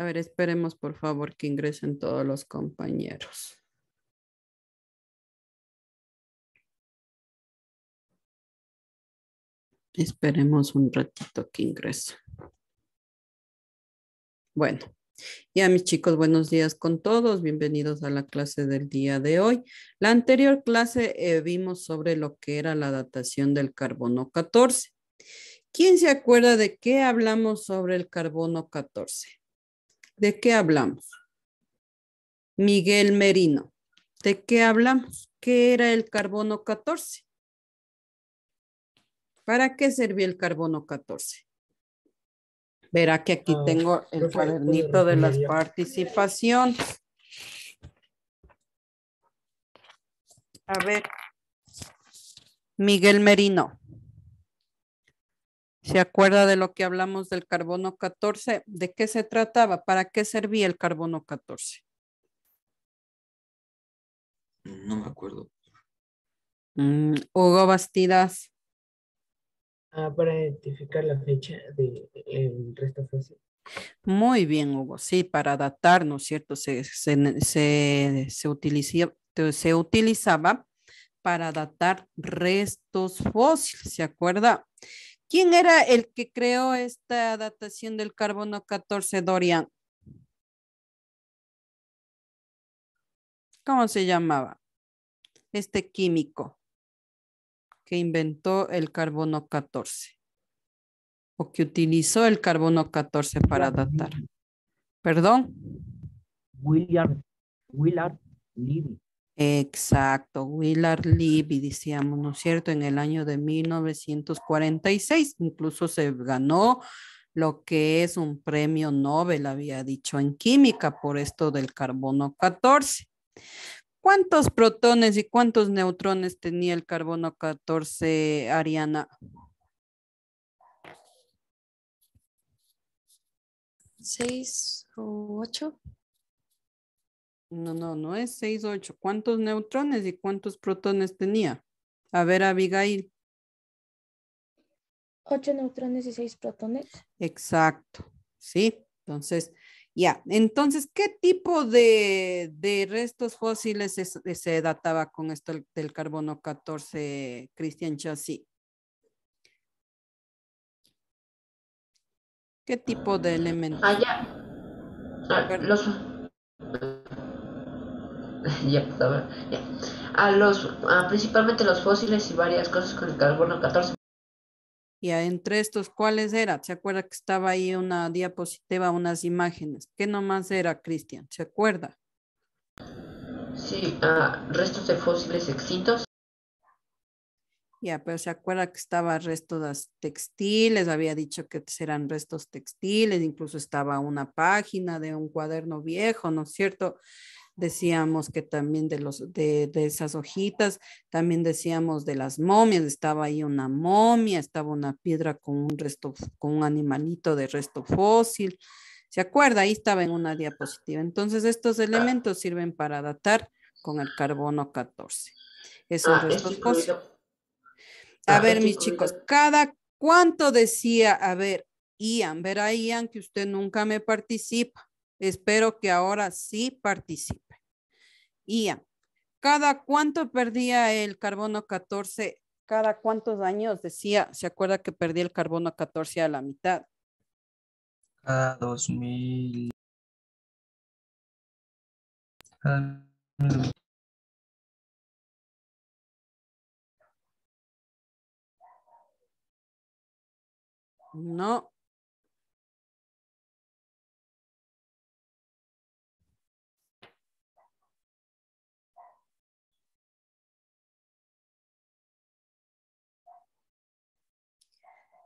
A ver, esperemos por favor que ingresen todos los compañeros. Esperemos un ratito que ingresen. Bueno, ya mis chicos, buenos días con todos. Bienvenidos a la clase del día de hoy. La anterior clase eh, vimos sobre lo que era la datación del carbono 14. ¿Quién se acuerda de qué hablamos sobre el carbono 14? ¿De qué hablamos? Miguel Merino. ¿De qué hablamos? ¿Qué era el carbono 14? ¿Para qué servía el carbono 14? Verá que aquí ah, tengo el cuadernito de las participaciones. A ver. Miguel Merino. ¿Se acuerda de lo que hablamos del carbono 14? ¿De qué se trataba? ¿Para qué servía el carbono 14? No me acuerdo. Mm, Hugo Bastidas. Ah, para identificar la fecha del resto fósil. Muy bien, Hugo. Sí, para datar, ¿no es cierto? Se, se, utilizaba, se utilizaba para datar restos fósiles, ¿se acuerda? ¿Quién era el que creó esta adaptación del carbono 14 Dorian? ¿Cómo se llamaba? Este químico que inventó el carbono 14 o que utilizó el carbono 14 para adaptar? Perdón. William, Willard Libby. Exacto, Willard Levy, decíamos, ¿no es cierto? En el año de 1946, incluso se ganó lo que es un premio Nobel, había dicho en química, por esto del carbono 14. ¿Cuántos protones y cuántos neutrones tenía el carbono 14, Ariana? ¿Seis o ocho? No, no, no es 6, 8. ¿Cuántos neutrones y cuántos protones tenía? A ver, Abigail. 8 neutrones y 6 protones. Exacto, sí. Entonces, ya. Entonces, ¿qué tipo de, restos fósiles se, databa con esto del carbono 14, Cristian Chassi? ¿Qué tipo de ah, elementos? Allá. Ah, Los A los, principalmente los fósiles y varias cosas con el carbono 14. Y entre estos, ¿cuáles eran? ¿Se acuerda que estaba ahí una diapositiva, unas imágenes? ¿Qué nomás era, Cristian? ¿Se acuerda? Sí, ah, restos de fósiles extintos. Ya, pero se acuerda que estaba restos textiles, había dicho que eran restos textiles, incluso estaba una página de un cuaderno viejo, ¿no es cierto? decíamos que también de, los, de, esas hojitas, también decíamos de las momias, estaba ahí una momia, estaba una piedra con un, resto, con un animalito de resto fósil, ¿se acuerda? Ahí estaba en una diapositiva. Entonces estos elementos sirven para datar con el carbono 14. Esos ah, restos este fósiles. A ah, ver, este mis chicos, cada cuánto decía, a ver, Ian, verá Ian que usted nunca me participa. Espero que ahora sí participe. Ian, ¿cada cuánto perdía el carbono 14? ¿Cada cuántos años decía? ¿Se acuerda que perdía el carbono 14 a la mitad? Cada 2000. mil... No,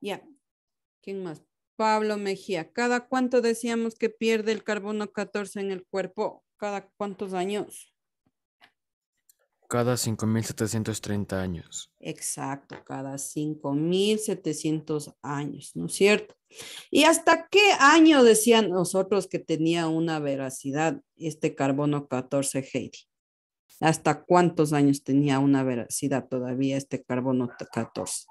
Ya. ¿Quién más? Pablo Mejía. ¿Cada cuánto decíamos que pierde el carbono 14 en el cuerpo? ¿Cada cuántos años? Cada 5.730 años. Exacto, cada 5.700 años, ¿no es cierto? ¿Y hasta qué año decían nosotros que tenía una veracidad este carbono 14 Heidi? ¿Hasta cuántos años tenía una veracidad todavía este carbono 14?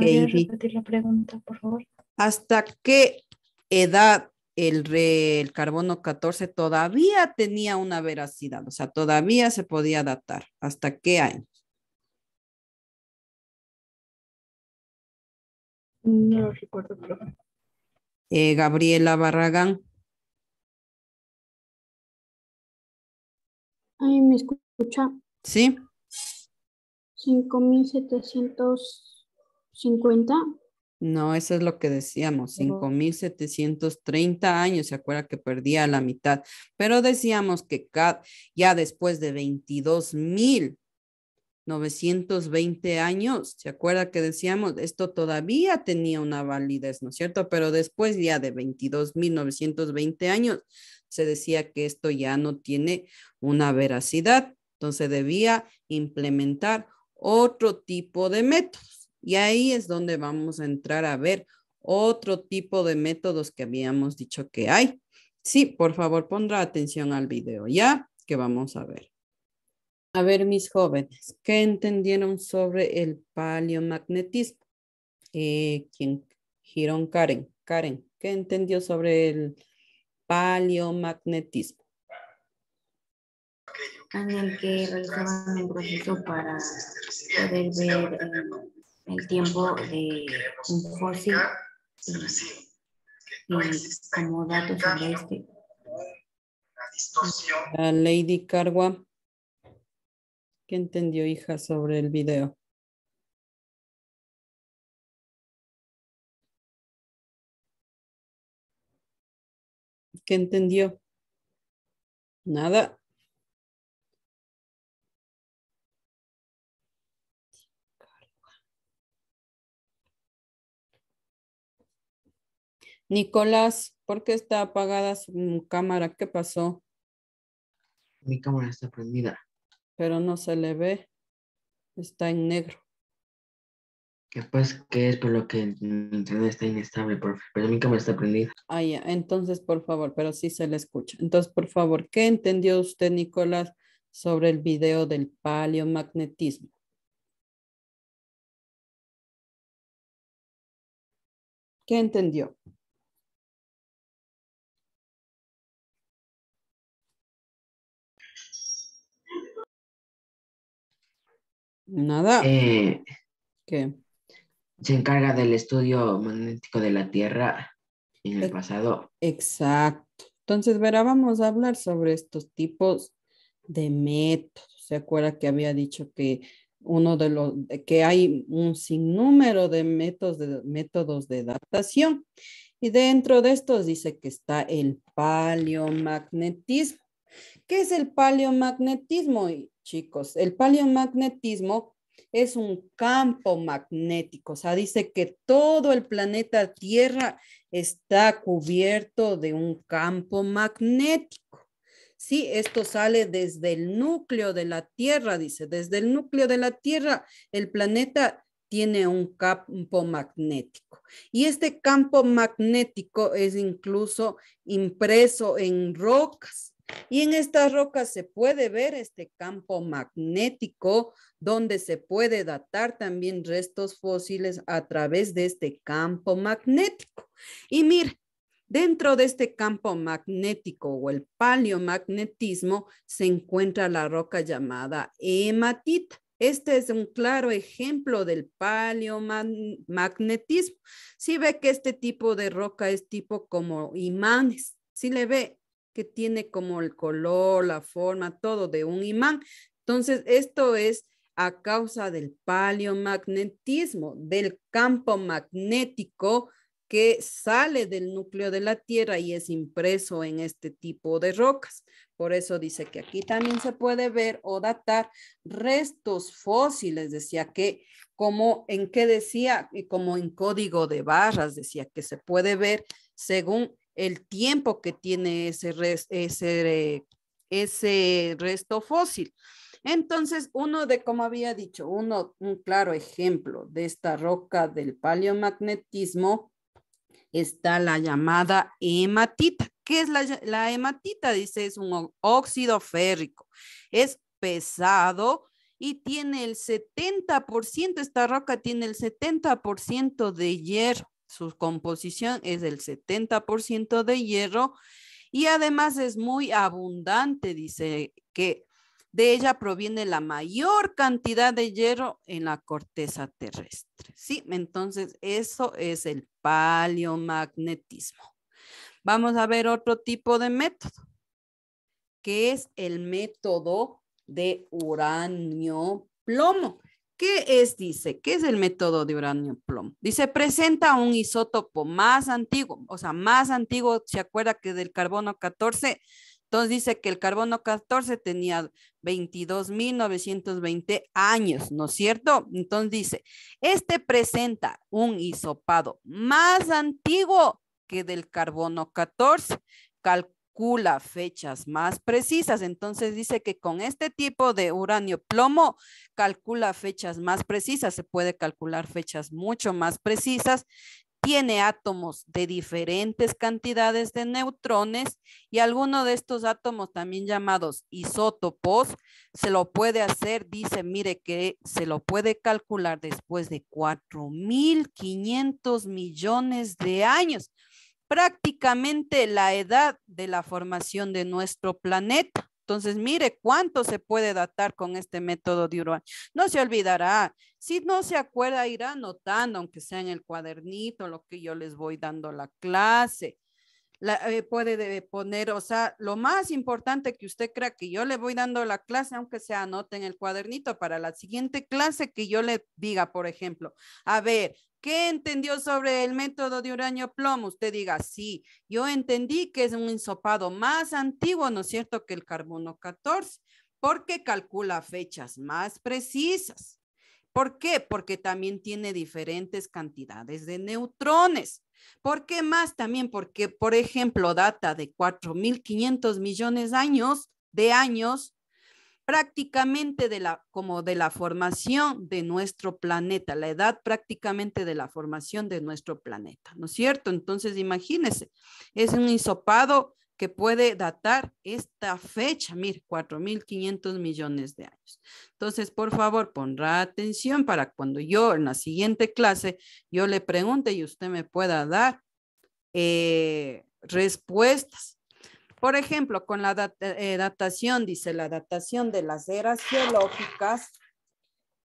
repetir la pregunta, por favor? ¿Hasta qué edad el, el carbono 14 todavía tenía una veracidad? O sea, todavía se podía datar. ¿Hasta qué año? No lo recuerdo, eh, Gabriela Barragán. Ay, ¿me escucha? Sí. 5700 ¿50? No, eso es lo que decíamos, 5730 años, se acuerda que perdía la mitad, pero decíamos que ya después de 22,920 años, se acuerda que decíamos, esto todavía tenía una validez, ¿no es cierto? Pero después ya de 22,920 años, se decía que esto ya no tiene una veracidad, entonces debía implementar otro tipo de métodos. Y ahí es donde vamos a entrar a ver otro tipo de métodos que habíamos dicho que hay. Sí, por favor, pondrá atención al video ya que vamos a ver. A ver, mis jóvenes, ¿qué entendieron sobre el paleomagnetismo? Eh, ¿Quién? Girón Karen. Karen, ¿qué entendió sobre el paleomagnetismo? que realizaban para poder ver eh, el tiempo de un fósil y como datos sobre este. La Lady Carwa, ¿qué entendió hija sobre el video? ¿Qué entendió? Nada. Nicolás, ¿por qué está apagada su cámara? ¿Qué pasó? Mi cámara está prendida. Pero no se le ve. Está en negro. ¿Qué pasa? Pues, ¿Qué es por lo que internet está inestable, pero mi cámara está prendida. Ah, ya, entonces por favor, pero sí se le escucha. Entonces, por favor, ¿qué entendió usted, Nicolás, sobre el video del paleomagnetismo? ¿Qué entendió? Nada. Eh, ¿Qué? Se encarga del estudio magnético de la Tierra en el pasado. Exacto. Entonces, verá, vamos a hablar sobre estos tipos de métodos. ¿Se acuerda que había dicho que uno de los que hay un sinnúmero de métodos de, métodos de datación? Y dentro de estos dice que está el paleomagnetismo. ¿Qué es el paleomagnetismo? chicos. El paleomagnetismo es un campo magnético, o sea, dice que todo el planeta Tierra está cubierto de un campo magnético. Sí, esto sale desde el núcleo de la Tierra, dice, desde el núcleo de la Tierra, el planeta tiene un campo magnético. Y este campo magnético es incluso impreso en rocas, y en estas rocas se puede ver este campo magnético donde se puede datar también restos fósiles a través de este campo magnético. Y mira, dentro de este campo magnético o el paleomagnetismo se encuentra la roca llamada hematita. Este es un claro ejemplo del paleomagnetismo. Si ve que este tipo de roca es tipo como imanes, si le ve que tiene como el color, la forma, todo de un imán. Entonces, esto es a causa del paleomagnetismo, del campo magnético que sale del núcleo de la Tierra y es impreso en este tipo de rocas. Por eso dice que aquí también se puede ver o datar restos fósiles, decía que como en qué decía, como en código de barras, decía que se puede ver según el tiempo que tiene ese, ese, eh, ese resto fósil. Entonces, uno de, como había dicho, uno, un claro ejemplo de esta roca del paleomagnetismo está la llamada hematita. ¿Qué es la, la hematita? Dice, es un óxido férrico. Es pesado y tiene el 70%, esta roca tiene el 70% de hierro. Su composición es del 70% de hierro y además es muy abundante, dice que de ella proviene la mayor cantidad de hierro en la corteza terrestre. Sí, entonces eso es el paleomagnetismo. Vamos a ver otro tipo de método, que es el método de uranio plomo. ¿Qué es, dice? ¿Qué es el método de uranio plomo? Dice, presenta un isótopo más antiguo, o sea, más antiguo, ¿se acuerda que del carbono 14? Entonces dice que el carbono 14 tenía 22.920 años, ¿no es cierto? Entonces dice, este presenta un isopado más antiguo que del carbono 14 calcula fechas más precisas. Entonces dice que con este tipo de uranio plomo calcula fechas más precisas, se puede calcular fechas mucho más precisas. Tiene átomos de diferentes cantidades de neutrones y alguno de estos átomos también llamados isótopos se lo puede hacer, dice, mire que se lo puede calcular después de 4.500 millones de años prácticamente la edad de la formación de nuestro planeta. Entonces, mire cuánto se puede datar con este método de Urán No se olvidará. Si no se acuerda, irá notando, aunque sea en el cuadernito, lo que yo les voy dando la clase. Eh, puede poner, o sea, lo más importante que usted crea que yo le voy dando la clase, aunque sea anote en el cuadernito para la siguiente clase que yo le diga, por ejemplo, a ver, ¿Qué entendió sobre el método de uranio plomo? Usted diga, sí, yo entendí que es un ensopado más antiguo, ¿no es cierto?, que el carbono 14, porque calcula fechas más precisas. ¿Por qué? Porque también tiene diferentes cantidades de neutrones. ¿Por qué más también? Porque, por ejemplo, data de 4.500 millones de años, de años prácticamente de la, como de la formación de nuestro planeta, la edad prácticamente de la formación de nuestro planeta, ¿no es cierto? Entonces, imagínense, es un hisopado que puede datar esta fecha, mil 4.500 millones de años. Entonces, por favor, pondrá atención para cuando yo en la siguiente clase, yo le pregunte y usted me pueda dar eh, respuestas. Por ejemplo, con la eh, datación, dice la datación de las eras geológicas,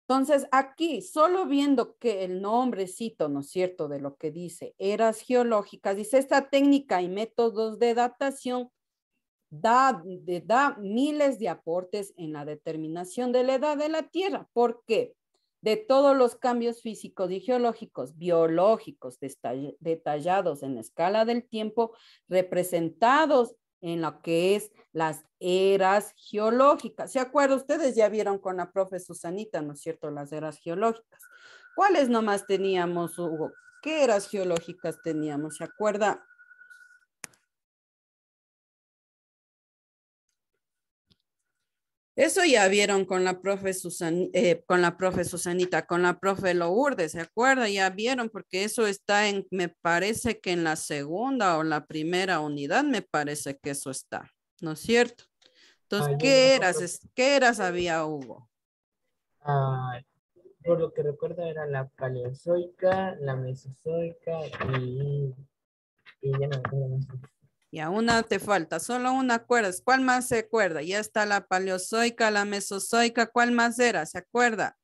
entonces, aquí, solo viendo que el nombrecito, ¿no es cierto?, de lo que dice eras geológicas, dice esta técnica y métodos de datación da, da miles de aportes en la determinación de la edad de la Tierra. ¿Por qué? De todos los cambios físicos y geológicos, biológicos, detallados en escala del tiempo, representados en lo que es las eras geológicas. ¿Se acuerdan? Ustedes ya vieron con la profe Susanita, ¿no es cierto?, las eras geológicas. ¿Cuáles nomás teníamos, Hugo? ¿Qué eras geológicas teníamos? ¿Se acuerda? Eso ya vieron con la profe eh, con la profe Susanita, con la profe Lourdes, ¿se acuerda? Ya vieron porque eso está en, me parece que en la segunda o la primera unidad, me parece que eso está, ¿no es cierto? Entonces, ¿qué eras? ¿Qué eras había Hugo? por lo que recuerdo era la paleozoica, la mesozoica y, y ya me acuerdo ya una te falta, solo una cuerda. ¿Cuál más se acuerda? Ya está la paleozoica, la mesozoica. ¿Cuál más era? ¿Se acuerda?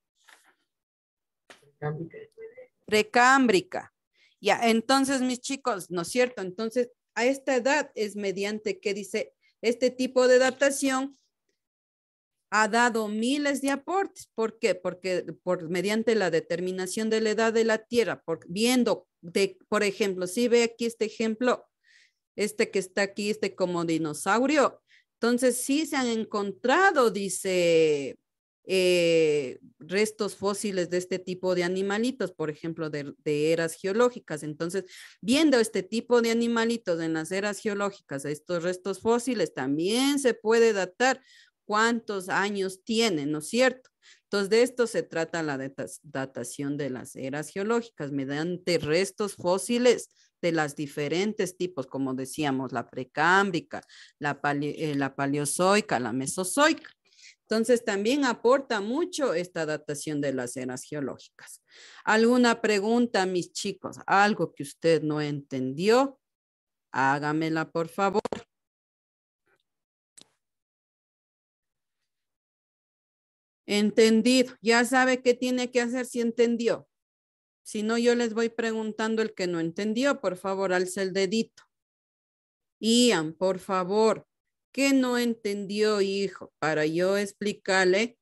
Precámbrica. Ya, entonces, mis chicos, ¿no es cierto? Entonces, a esta edad es mediante ¿qué dice este tipo de adaptación ha dado miles de aportes. ¿Por qué? Porque por, mediante la determinación de la edad de la Tierra, por, viendo, de, por ejemplo, si ve aquí este ejemplo, este que está aquí, este como dinosaurio. Entonces sí se han encontrado, dice, eh, restos fósiles de este tipo de animalitos, por ejemplo, de, de, eras geológicas. Entonces, viendo este tipo de animalitos en las eras geológicas, estos restos fósiles también se puede datar cuántos años tienen, ¿no es cierto? Entonces, de esto se trata la datación de las eras geológicas mediante restos fósiles de las diferentes tipos, como decíamos, la precámbrica, eh, la, paleozoica, la mesozoica. Entonces, también aporta mucho esta adaptación de las eras geológicas. ¿Alguna pregunta, mis chicos? ¿Algo que usted no entendió? Hágamela, por favor. Entendido. Ya sabe qué tiene que hacer si entendió. Si no, yo les voy preguntando el que no entendió, por favor, alza el dedito. Ian, por favor, ¿qué no entendió, hijo? Para yo explicarle,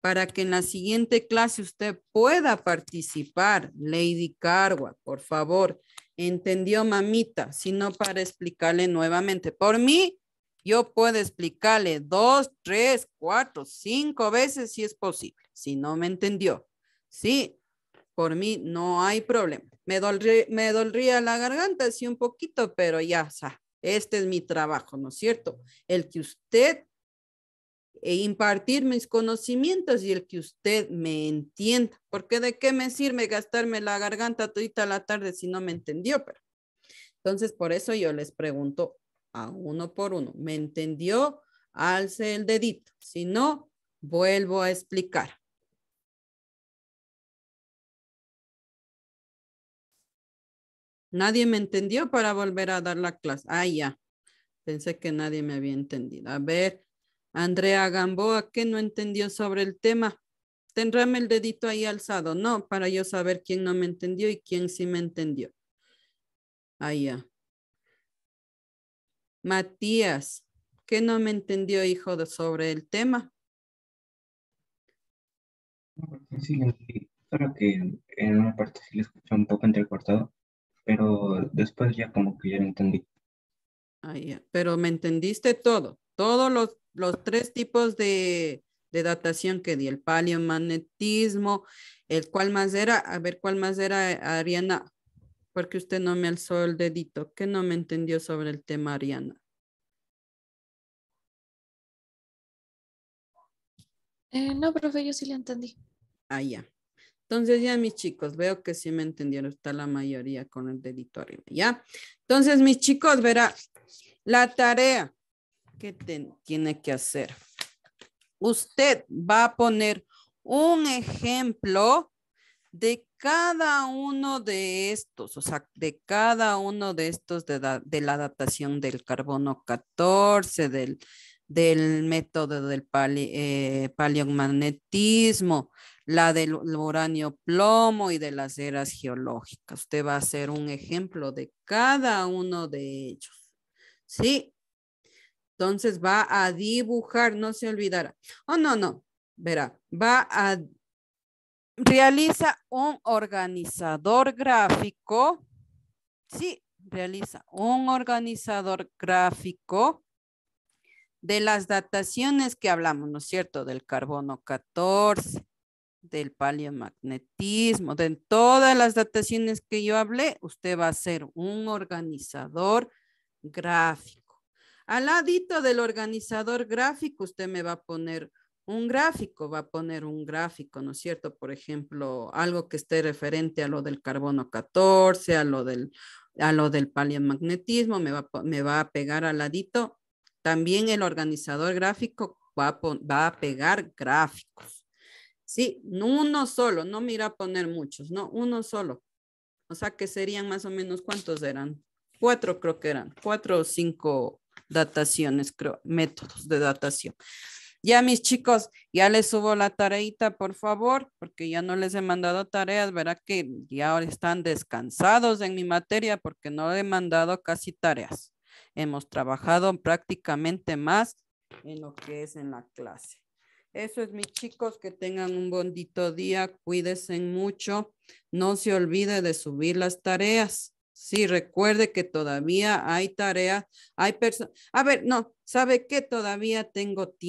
para que en la siguiente clase usted pueda participar. Lady Carwa, por favor, entendió mamita, Si no, para explicarle nuevamente. Por mí, yo puedo explicarle dos, tres, cuatro, cinco veces si es posible, si no me entendió. Sí, por mí no hay problema. Me, dolría, la garganta, sí, un poquito, pero ya, o este es mi trabajo, ¿no es cierto? El que usted e impartir mis conocimientos y el que usted me entienda, porque de qué me sirve gastarme la garganta todita la tarde si no me entendió, Entonces, por eso yo les pregunto a uno por uno, ¿me entendió? Alce el dedito, si no, vuelvo a explicar. Nadie me entendió para volver a dar la clase. Ah, ya. Pensé que nadie me había entendido. A ver, Andrea Gamboa, ¿qué no entendió sobre el tema? Tendráme el dedito ahí alzado. No, para yo saber quién no me entendió y quién sí me entendió. Ah, ya. Matías, ¿qué no me entendió, hijo, sobre el tema? Pues, sí, que en una parte sí le escuché un poco entrecortado pero después ya como que ya lo entendí. Ah, ya. Pero me entendiste todo, todos los, tres tipos de, datación que di, el paleomagnetismo, el cual más era, a ver cuál más era, Ariana, porque usted no me alzó el dedito, que no me entendió sobre el tema, Ariana. Eh, no, profe, yo sí le entendí. Ah, ya. Entonces ya mis chicos, veo que sí me entendieron, está la mayoría con el dedito arriba, ¿ya? Entonces mis chicos, verá, la tarea que tiene que hacer. Usted va a poner un ejemplo de cada uno de estos, o sea, de cada uno de estos de, la datación del carbono 14, del del método del eh, paleomagnetismo, la del uranio plomo y de las eras geológicas. Usted va a hacer un ejemplo de cada uno de ellos. ¿Sí? Entonces va a dibujar, no se olvidará. Oh, no, no, verá, va a, realiza un organizador gráfico. Sí, realiza un organizador gráfico de las dataciones que hablamos, ¿no es cierto? Del carbono 14, del paleomagnetismo, de todas las dataciones que yo hablé, usted va a ser un organizador gráfico. Al ladito del organizador gráfico, usted me va a poner un gráfico, va a poner un gráfico, ¿no es cierto? Por ejemplo, algo que esté referente a lo del carbono 14, a lo del, a lo del paleomagnetismo, me va, me va a pegar al ladito también el organizador gráfico va a, pegar gráficos. Sí, uno solo, no mira poner muchos, no, uno solo. O sea que serían más o menos, ¿cuántos eran? Cuatro creo que eran, cuatro o cinco dataciones, métodos de datación. Ya mis chicos, ya les subo la tareita, por favor, porque ya no les he mandado tareas, verá que ya ahora están descansados en mi materia porque no he mandado casi tareas hemos trabajado prácticamente más en lo que es en la clase. Eso es, mis chicos, que tengan un bonito día, cuídense mucho, no se olvide de subir las tareas. Sí, recuerde que todavía hay tareas, hay personas. A ver, no, ¿sabe qué? Todavía tengo tiempo.